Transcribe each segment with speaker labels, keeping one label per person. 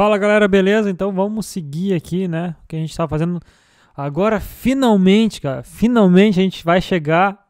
Speaker 1: Fala galera, beleza? Então vamos seguir aqui, né? O que a gente tá fazendo agora, finalmente, cara. Finalmente a gente vai chegar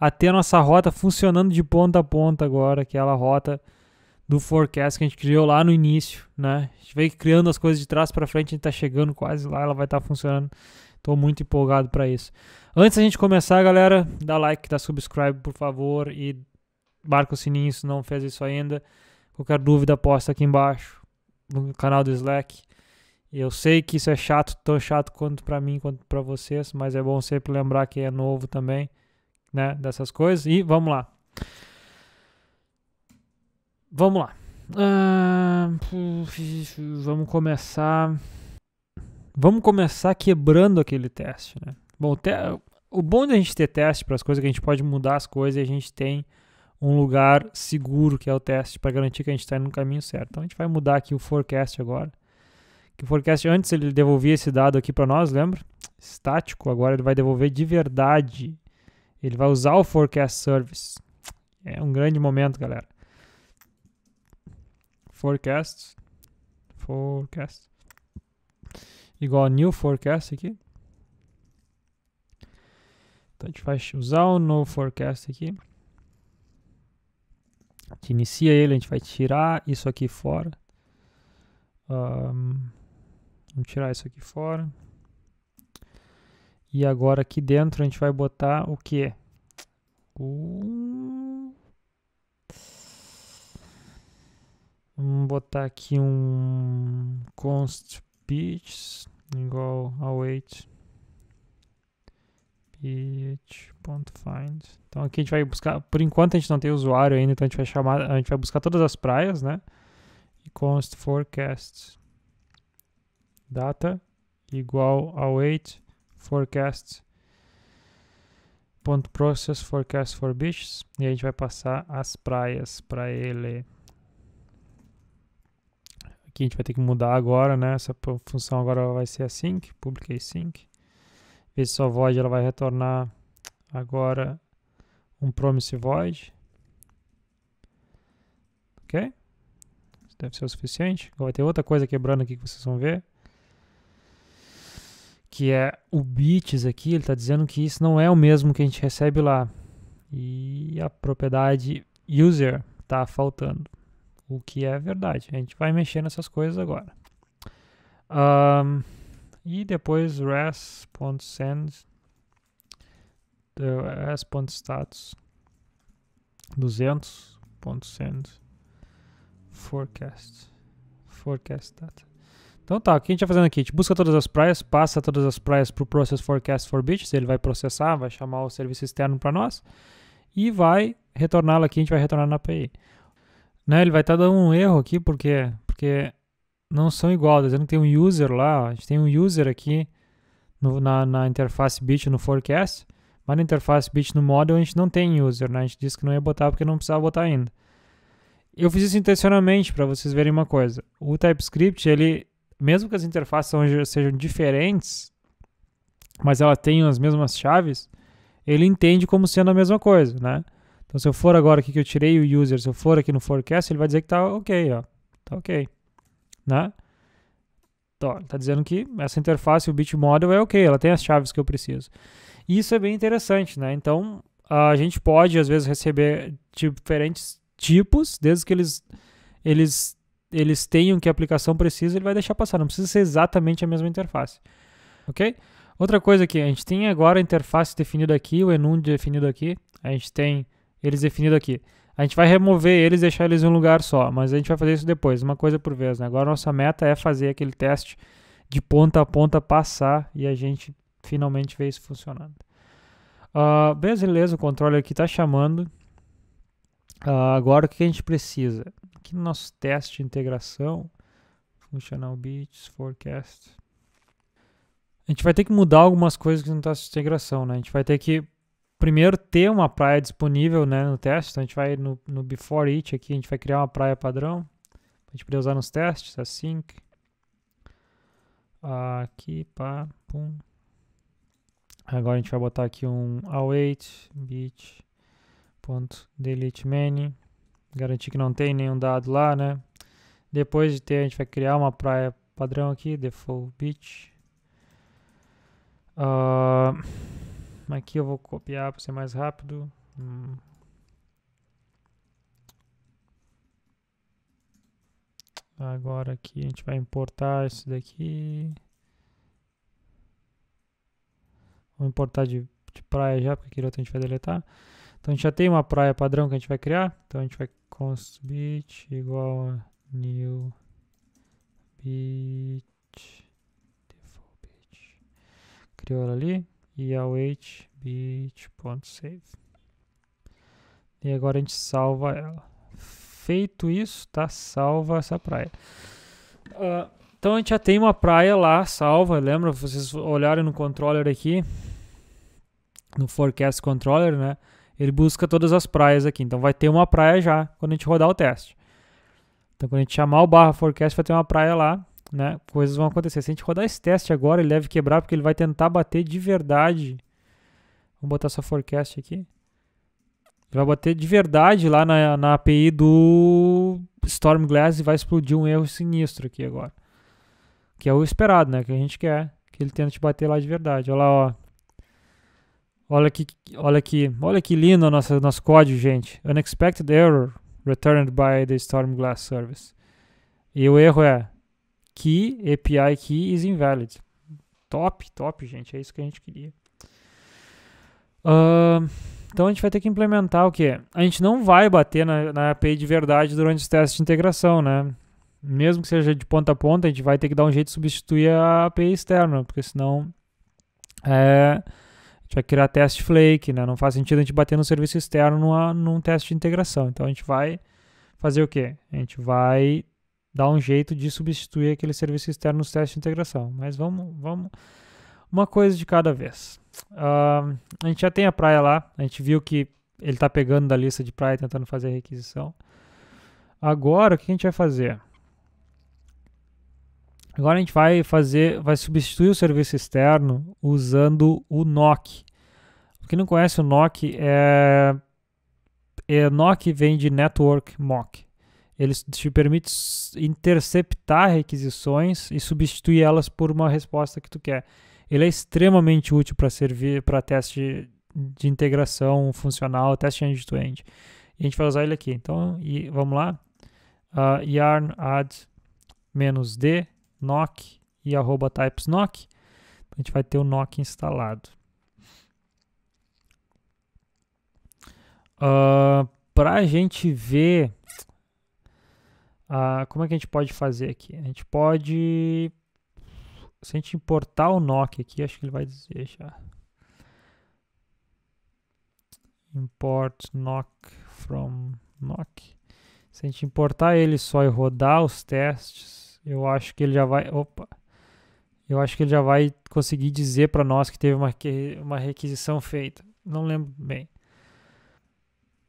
Speaker 1: a ter a nossa rota funcionando de ponta a ponta agora, aquela rota do forecast que a gente criou lá no início, né? A gente veio criando as coisas de trás para frente, a gente tá chegando quase lá, ela vai estar tá funcionando. Tô muito empolgado para isso. Antes da gente começar, galera, dá like, dá subscribe, por favor, e marca o sininho se não fez isso ainda. Qualquer dúvida, posta aqui embaixo no canal do Slack. Eu sei que isso é chato, tão chato quanto para mim quanto para vocês, mas é bom sempre lembrar que é novo também, né, dessas coisas. E vamos lá. Vamos lá. Uh, vamos começar. Vamos começar quebrando aquele teste, né? Bom, te... o bom de a gente ter teste para as coisas é que a gente pode mudar as coisas e a gente tem um lugar seguro, que é o teste, para garantir que a gente está no caminho certo. Então a gente vai mudar aqui o forecast agora. Que o forecast antes ele devolvia esse dado aqui para nós, lembra? Estático, agora ele vai devolver de verdade. Ele vai usar o forecast service. É um grande momento, galera. Forecast. Forecast. Igual new forecast aqui. Então a gente vai usar o novo forecast aqui gente inicia ele, a gente vai tirar isso aqui fora. Um, vamos tirar isso aqui fora. E agora aqui dentro a gente vai botar o que? Vamos botar aqui um const bits igual a weight it.find. Então aqui a gente vai buscar, por enquanto a gente não tem usuário ainda, então a gente vai chamar, a gente vai buscar todas as praias, né? E const forecast data igual await forecast ponto process forecast for beaches e a gente vai passar as praias para ele. Aqui a gente vai ter que mudar agora, né? Essa função agora vai ser a sync, async sync. Pessoal void ela vai retornar agora um promise void. Ok? Isso deve ser o suficiente. Agora vai ter outra coisa quebrando aqui que vocês vão ver. Que é o bits aqui, ele está dizendo que isso não é o mesmo que a gente recebe lá. E a propriedade user está faltando. O que é verdade. A gente vai mexer nessas coisas agora. Um, e depois res.send eh, res.status 200.send forecast forecast data então tá, o que a gente tá fazendo aqui? A gente busca todas as praias, passa todas as praias para o Process Forecast for Beaches, ele vai processar, vai chamar o serviço externo para nós e vai retorná-lo aqui, a gente vai retornar na API. Né, ele vai estar tá dando um erro aqui, porque, porque não são iguais. que tem um user lá, ó. a gente tem um user aqui no, na, na interface bit no forecast, mas na interface bit no model a gente não tem user, né? A gente disse que não ia botar porque não precisava botar ainda. Eu fiz isso intencionalmente para vocês verem uma coisa. O TypeScript, ele, mesmo que as interfaces sejam diferentes, mas elas tenham as mesmas chaves, ele entende como sendo a mesma coisa, né? Então, se eu for agora aqui que eu tirei o user, se eu for aqui no forecast, ele vai dizer que tá ok, ó. Tá ok né? Então, tá dizendo que essa interface, o Bitmodel, é ok, ela tem as chaves que eu preciso. e Isso é bem interessante, né? Então, a gente pode, às vezes, receber diferentes tipos, desde que eles, eles, eles tenham que a aplicação precisa, ele vai deixar passar. Não precisa ser exatamente a mesma interface, ok? Outra coisa aqui, a gente tem agora a interface definida aqui, o enum definido aqui, a gente tem eles definido aqui. A gente vai remover eles, deixar eles em um lugar só, mas a gente vai fazer isso depois, uma coisa por vez. Né? Agora nossa meta é fazer aquele teste de ponta a ponta passar e a gente finalmente vê isso funcionando. Uh, beleza, o controle aqui está chamando. Uh, agora o que a gente precisa? Aqui no nosso teste de integração, Functional Beats, Forecast. A gente vai ter que mudar algumas coisas que no teste tá de integração, né? A gente vai ter que primeiro ter uma praia disponível né, no teste. Então a gente vai no, no before It aqui, a gente vai criar uma praia padrão. A gente poder usar nos testes, async. Aqui, pá, pum. Agora a gente vai botar aqui um await bit ponto many. Garantir que não tem nenhum dado lá, né? Depois de ter, a gente vai criar uma praia padrão aqui, default bit. Uh, Aqui eu vou copiar para ser mais rápido. Hum. Agora aqui a gente vai importar isso daqui. Vou importar de, de praia já, porque aqui outro a gente vai deletar. Então a gente já tem uma praia padrão que a gente vai criar. Então a gente vai const beach igual a new beach. Default beach. Criou ela ali e await bit.save. E agora a gente salva ela. Feito isso, tá salva essa praia. Uh, então a gente já tem uma praia lá salva, lembra? Vocês olharem no controller aqui, no forecast controller, né? Ele busca todas as praias aqui. Então vai ter uma praia já quando a gente rodar o teste. Então quando a gente chamar o barra forecast vai ter uma praia lá né, coisas vão acontecer. Se a gente rodar esse teste agora, ele deve quebrar porque ele vai tentar bater de verdade. Vamos botar essa forecast aqui. Ele vai bater de verdade lá na, na API do Storm Glass e vai explodir um erro sinistro aqui agora. Que é o esperado, né? Que a gente quer que ele tente bater lá de verdade. Olha lá, ó. Olha aqui, olha que, olha que lindo nosso, nosso código, gente. Unexpected error returned by the Storm Glass service. E o erro é key, API key is invalid. Top, top, gente. É isso que a gente queria. Uh, então a gente vai ter que implementar o quê? A gente não vai bater na, na API de verdade durante os testes de integração, né? Mesmo que seja de ponta a ponta, a gente vai ter que dar um jeito de substituir a API externa, porque senão é, a gente vai criar teste flake, né? Não faz sentido a gente bater no serviço externo numa, num teste de integração. Então a gente vai fazer o quê? A gente vai dar um jeito de substituir aquele serviço externo nos testes de integração. Mas vamos, vamos uma coisa de cada vez. Uh, a gente já tem a praia lá, a gente viu que ele está pegando da lista de praia tentando fazer a requisição. Agora, o que a gente vai fazer? Agora a gente vai fazer, vai substituir o serviço externo usando o NOC. Quem não conhece o NOC é, é NOC vem de Network Mock. Ele te permite interceptar requisições e substituir elas por uma resposta que tu quer. Ele é extremamente útil para servir para teste de integração funcional, teste end-to-end. E a gente vai usar ele aqui. Então, e, vamos lá. Uh, yarn add d knock e arroba types knock. a gente vai ter o knock instalado. Uh, ah, para a gente ver ah, como é que a gente pode fazer aqui? A gente pode. Se a gente importar o NOC aqui, acho que ele vai dizer já. Import NOC from NOC. Se a gente importar ele só e rodar os testes, eu acho que ele já vai. Opa! Eu acho que ele já vai conseguir dizer para nós que teve uma, uma requisição feita. Não lembro bem.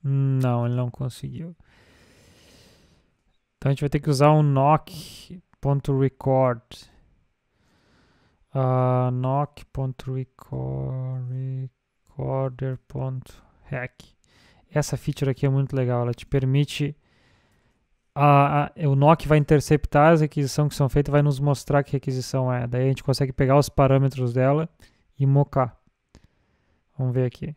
Speaker 1: Não, ele não conseguiu. Então a gente vai ter que usar um knock.record. Uh, ah, knock.recorder.hack. Essa feature aqui é muito legal, ela te permite. A, a, o NOC vai interceptar as requisições que são feitas vai nos mostrar que requisição é. Daí a gente consegue pegar os parâmetros dela e mocar. Vamos ver aqui.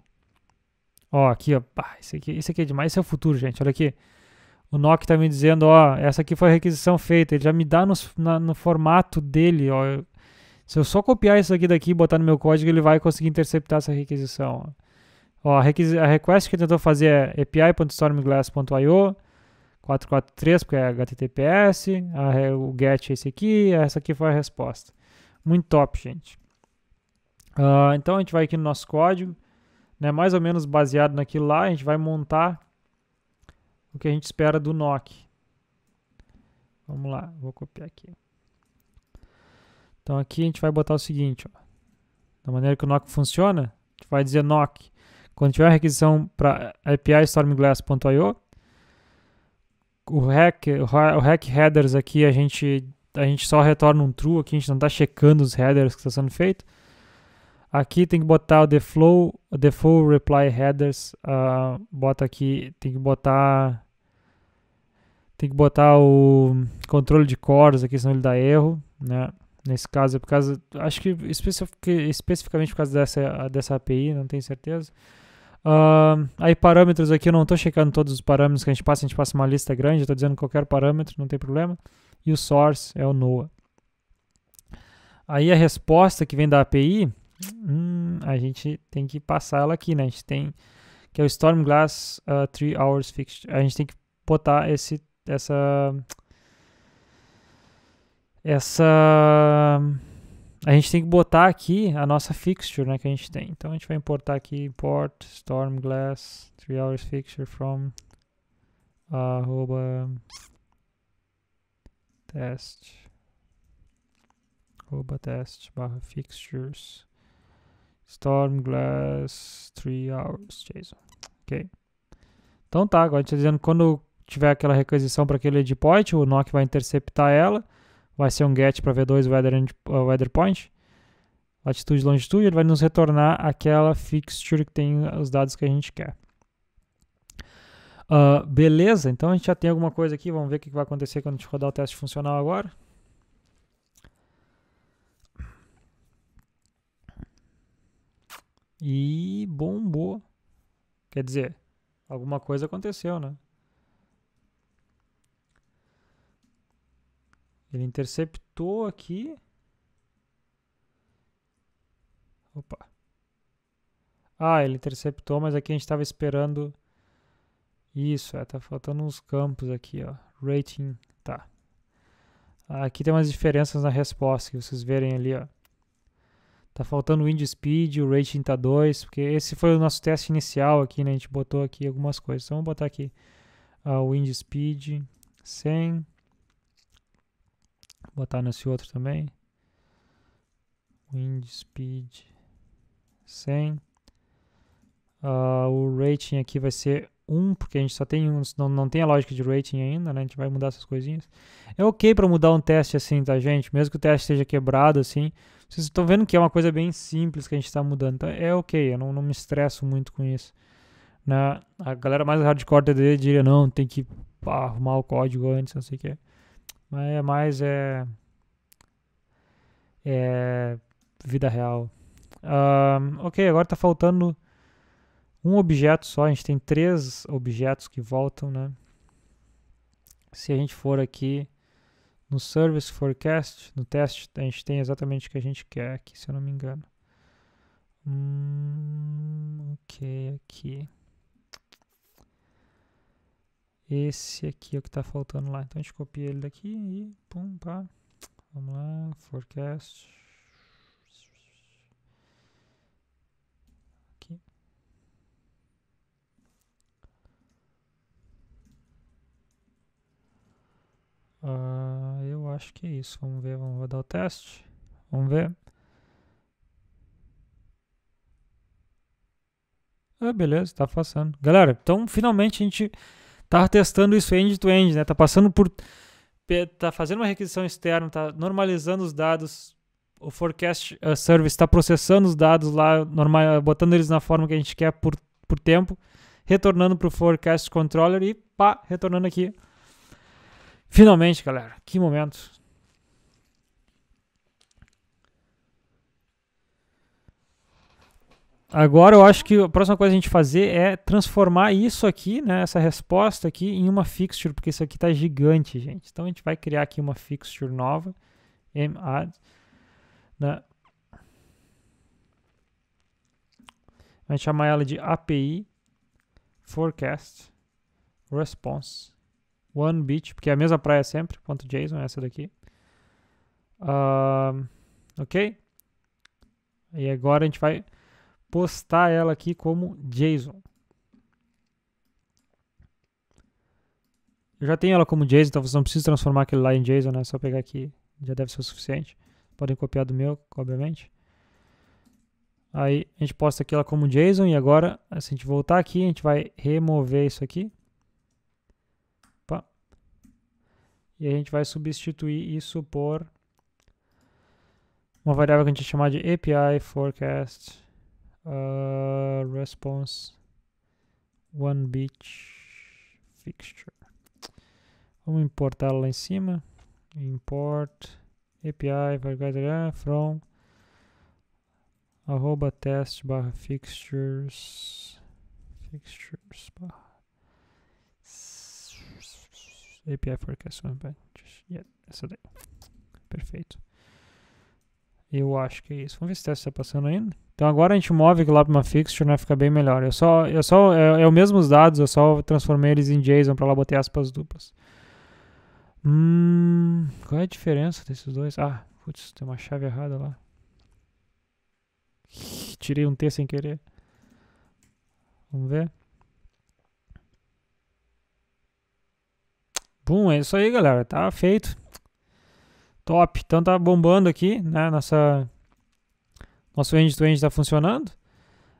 Speaker 1: Ó, aqui, ó. isso aqui, aqui é demais. Esse é o futuro, gente. Olha aqui o NOC está me dizendo, ó, essa aqui foi a requisição feita, ele já me dá no, na, no formato dele, ó. Se eu só copiar isso aqui daqui e botar no meu código, ele vai conseguir interceptar essa requisição. Ó, a, requis a request que ele tentou fazer é api.stormglass.io 443, porque é HTTPS, a, o get é esse aqui, essa aqui foi a resposta. Muito top, gente. Uh, então a gente vai aqui no nosso código, né, mais ou menos baseado naquilo lá, a gente vai montar o que a gente espera do NOC. Vamos lá, vou copiar aqui. Então aqui a gente vai botar o seguinte, ó. da maneira que o NOC funciona, a gente vai dizer NOC. Quando tiver a requisição para API stormglass.io, o hack, o hack headers aqui a gente a gente só retorna um true aqui, a gente não está checando os headers que está sendo feito. Aqui tem que botar o the flow, the reply headers, uh, bota aqui, tem que botar tem que botar o controle de cores aqui, senão ele dá erro, né? Nesse caso é por causa, acho que especificamente por causa dessa, dessa API, não tenho certeza. Uh, aí parâmetros aqui, eu não estou checando todos os parâmetros que a gente passa, a gente passa uma lista grande, estou dizendo qualquer parâmetro, não tem problema. E o source é o NOAA. Aí a resposta que vem da API, hum, a gente tem que passar ela aqui, né? A gente tem que é o Storm Glass uh, ah, 3 Hours Fixed. A gente tem que botar esse essa essa a gente tem que botar aqui a nossa fixture, né, que a gente tem. Então a gente vai importar aqui import stormglass 3 hours fixture from arroba test arroba test barra fixtures stormglass 3 hours JSON. OK. Então tá, agora a gente tá dizendo quando tiver aquela requisição para aquele endpoint, o NOC vai interceptar ela, vai ser um get para V2 weather, end, uh, weather point, latitude e longitude, ele vai nos retornar aquela fixture que tem os dados que a gente quer. Uh, beleza, então a gente já tem alguma coisa aqui, vamos ver o que vai acontecer quando a gente rodar o teste funcional agora. E bombou. Quer dizer, alguma coisa aconteceu, né? Ele interceptou aqui. Opa. Ah, ele interceptou, mas aqui a gente estava esperando... Isso, é, tá faltando uns campos aqui, ó. Rating, tá. Ah, aqui tem umas diferenças na resposta que vocês verem ali, ó. Tá faltando o wind speed, o rating tá 2, porque esse foi o nosso teste inicial aqui, né? A gente botou aqui algumas coisas. Então, vamos botar aqui o uh, ah, wind speed 100 botar nesse outro também. Wind speed 100. Uh, ah, o rating aqui vai ser 1, porque a gente só tem um, não, não tem a lógica de rating ainda, né? A gente vai mudar essas coisinhas. É ok para mudar um teste assim, tá, gente? Mesmo que o teste esteja quebrado assim. Vocês estão vendo que é uma coisa bem simples que a gente está mudando. Então é ok, eu não, não me estresso muito com isso. na né? A galera mais hardcore diria, não, tem que arrumar o código antes, não sei o que. Mas é mais é, é vida real. ok, agora está faltando um objeto só. A gente tem três objetos que voltam, né? Se a gente for aqui no Service Forecast, no teste, a gente tem exatamente o que a gente quer aqui, se eu não me engano. Hum, ok, aqui. Esse aqui é o que está faltando lá. Então a gente copia ele daqui e pum, pá. Vamos lá, forecast. Aqui. Uh, eu acho que é isso. Vamos ver, vamos dar o teste. Vamos ver. Ah, beleza, está passando. Galera, então finalmente a gente tá testando isso end-to-end, -end, né? Tá passando por. Tá fazendo uma requisição externa, tá normalizando os dados. O forecast uh, service está processando os dados lá, normal, botando eles na forma que a gente quer por, por tempo, retornando para o forecast controller e pá, retornando aqui. Finalmente, galera, que momento! Agora eu acho que a próxima coisa a gente fazer é transformar isso aqui, né, essa resposta aqui, em uma fixture, porque isso aqui está gigante, gente. Então a gente vai criar aqui uma fixture nova, madd, né? gente chamar ela de API forecast response one bit, porque é a mesma praia sempre, ponto .json, essa daqui. Uh, ok? E agora a gente vai postar ela aqui como JSON. Eu já tenho ela como JSON, então vocês não precisam transformar aquilo lá em JSON, né? É só pegar aqui, já deve ser o suficiente. Podem copiar do meu, obviamente. Aí a gente posta aqui ela como JSON e agora, se assim, a gente voltar aqui, a gente vai remover isso aqui. Opa. E a gente vai substituir isso por uma variável que a gente vai chamar de API Forecast. Uh, response one beach fixture. Vamos importar lá em cima. Import API from arroba test barra fixtures fixtures barra API forecast one bench. Yeah, essa daí. Perfeito. Eu acho que é isso. Vamos ver se o teste está passando ainda. Então agora a gente move aquilo lá para uma fixture, né? Fica bem melhor. Eu só, eu só, é, é o mesmo os dados, eu só transformei eles em JSON para lá botar aspas duplas. Hum, qual é a diferença desses dois? Ah, putz, tem uma chave errada lá. Tirei um T sem querer. Vamos ver. Bom, é isso aí, galera. Tá feito. Top. Então tá bombando aqui, né? Nossa nosso end-to-end está funcionando.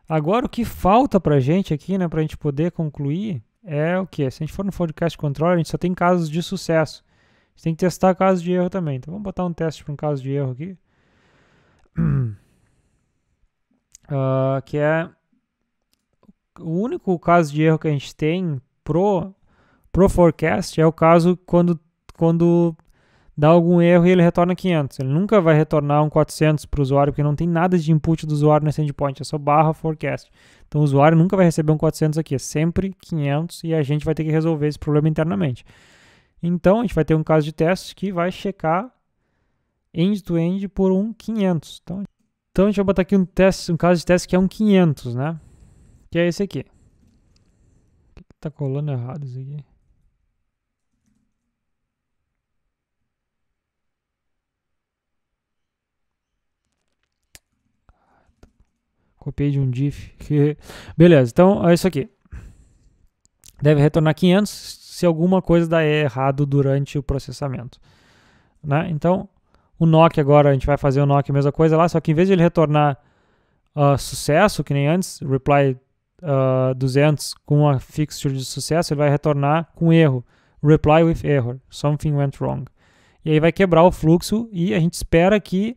Speaker 1: Agora, o que falta para a gente aqui, né, para a gente poder concluir, é o que? Se a gente for no Forecast Controller, a gente só tem casos de sucesso. A gente tem que testar casos de erro também. Então, vamos botar um teste para um caso de erro aqui. Uh, que é o único caso de erro que a gente tem pro, pro forecast é o caso quando, quando dá algum erro e ele retorna 500. Ele nunca vai retornar um 400 para o usuário, porque não tem nada de input do usuário nesse endpoint, é só barra forecast. Então o usuário nunca vai receber um 400 aqui, é sempre 500 e a gente vai ter que resolver esse problema internamente. Então a gente vai ter um caso de teste que vai checar end-to-end -end por um 500. Então, então a gente vai botar aqui um, teste, um caso de teste que é um 500, né? Que é esse aqui. Tá colando errado isso aqui. Copiei de um diff. Beleza, então é isso aqui. Deve retornar 500 se alguma coisa dá errado durante o processamento. Né? Então, o NOC agora, a gente vai fazer o NOC a mesma coisa lá, só que em vez de ele retornar uh, sucesso, que nem antes, reply uh, ah, 200 com a fixture de sucesso, ele vai retornar com erro. Reply with error, something went wrong. E aí vai quebrar o fluxo e a gente espera que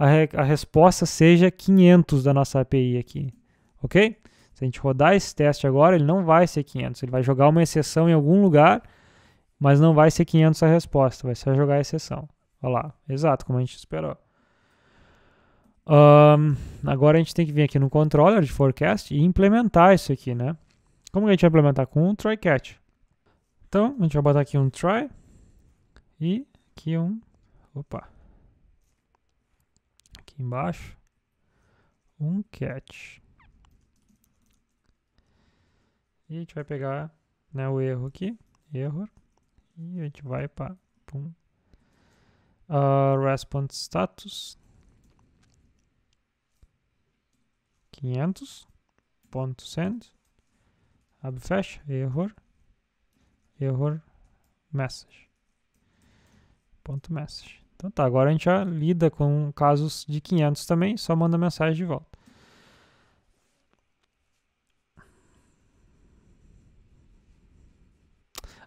Speaker 1: a, re, a resposta seja 500 da nossa API aqui, ok? Se a gente rodar esse teste agora, ele não vai ser 500. Ele vai jogar uma exceção em algum lugar, mas não vai ser 500 a resposta, vai só jogar a exceção. Olha lá, exato, como a gente esperou. Um, agora a gente tem que vir aqui no controller de forecast e implementar isso aqui, né? Como a gente vai implementar? Com um try catch. Então, a gente vai botar aqui um try e aqui um... Opa, aqui embaixo, um cat. E a gente vai pegar né, o erro aqui, error, e a gente vai para pum, uh, response status 500 ponto send abre fecha error error message ponto message então tá, agora a gente já lida com casos de 500 também, só manda mensagem de volta.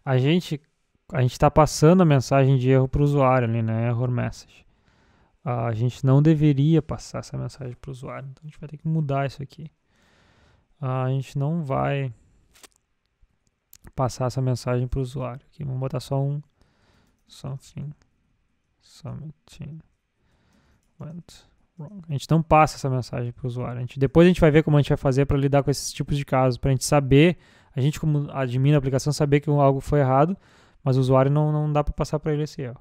Speaker 1: A gente a gente está passando a mensagem de erro para o usuário ali, né? Error message. A gente não deveria passar essa mensagem para o usuário. Então a gente vai ter que mudar isso aqui. A gente não vai passar essa mensagem para o usuário. Aqui, vamos botar só um só um fim. Something went wrong. A gente não passa essa mensagem para o usuário. A gente, depois a gente vai ver como a gente vai fazer para lidar com esses tipos de casos, para a gente saber, a gente como admin da aplicação, saber que algo foi errado, mas o usuário não, não dá para passar para ele esse erro.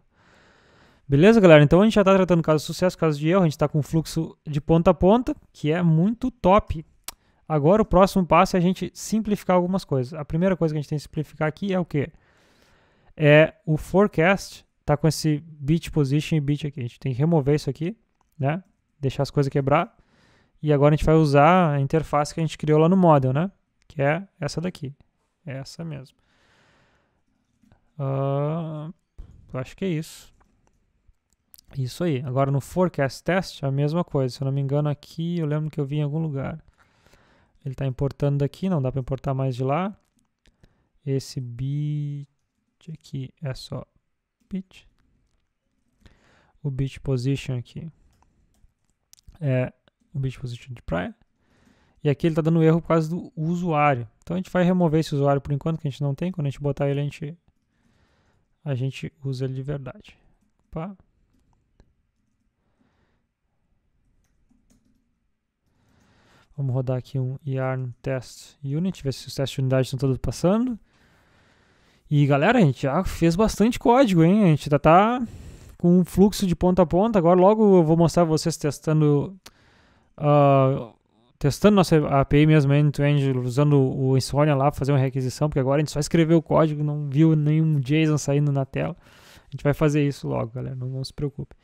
Speaker 1: Beleza, galera? Então a gente já está tratando casos de sucesso, casos de erro, a gente está com fluxo de ponta a ponta, que é muito top. Agora o próximo passo é a gente simplificar algumas coisas. A primeira coisa que a gente tem que simplificar aqui é o quê? É o forecast tá com esse bit position e bit aqui. A gente tem que remover isso aqui, né? Deixar as coisas quebrar. E agora a gente vai usar a interface que a gente criou lá no model, né? Que é essa daqui. É essa mesmo. Uh, acho que é isso. Isso aí. Agora no forecast test, a mesma coisa. Se eu não me engano aqui, eu lembro que eu vi em algum lugar. Ele está importando daqui, não dá para importar mais de lá. Esse bit aqui é só bit. O bit position aqui é o bit position de praia. E aqui ele está dando erro por causa do usuário. Então a gente vai remover esse usuário por enquanto, que a gente não tem. Quando a gente botar ele, a gente, a gente usa ele de verdade. Opa. Vamos rodar aqui um yarn test unit, ver se os testes de unidade estão todos passando. E galera, a gente já fez bastante código, hein? A gente já tá com um fluxo de ponta a ponta. Agora logo eu vou mostrar vocês testando uh, testando nossa API mesmo end-to-end, usando o insomnia lá para fazer uma requisição, porque agora a gente só escreveu o código, não viu nenhum JSON saindo na tela. A gente vai fazer isso logo, galera, não, não se preocupe.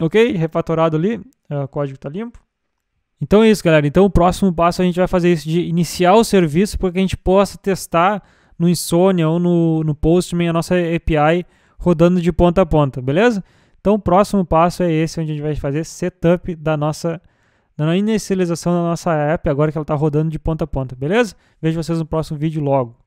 Speaker 1: Ok, refatorado ali, ah, o código está limpo. Então é isso, galera. Então o próximo passo a gente vai fazer isso de iniciar o serviço para que a gente possa testar no Insônia ou no, no Postman a nossa API rodando de ponta a ponta, beleza? Então o próximo passo é esse, onde a gente vai fazer setup da nossa da inicialização da nossa app, agora que ela está rodando de ponta a ponta, beleza? Vejo vocês no próximo vídeo logo.